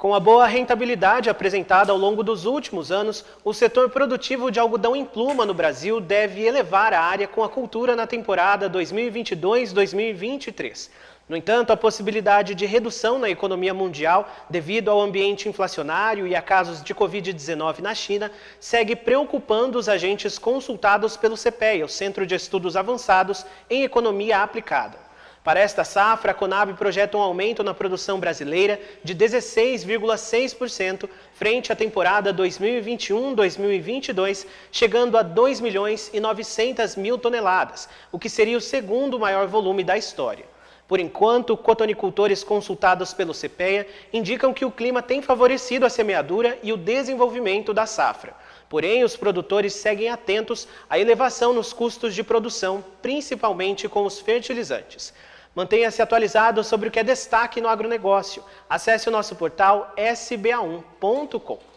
Com a boa rentabilidade apresentada ao longo dos últimos anos, o setor produtivo de algodão em pluma no Brasil deve elevar a área com a cultura na temporada 2022-2023. No entanto, a possibilidade de redução na economia mundial devido ao ambiente inflacionário e a casos de Covid-19 na China segue preocupando os agentes consultados pelo CPEA, o Centro de Estudos Avançados em Economia Aplicada. Para esta safra, a Conab projeta um aumento na produção brasileira de 16,6% frente à temporada 2021-2022, chegando a 2 milhões e 900 mil toneladas, o que seria o segundo maior volume da história. Por enquanto, cotonicultores consultados pelo CPEA indicam que o clima tem favorecido a semeadura e o desenvolvimento da safra. Porém, os produtores seguem atentos à elevação nos custos de produção, principalmente com os fertilizantes. Mantenha-se atualizado sobre o que é destaque no agronegócio. Acesse o nosso portal sba1.com.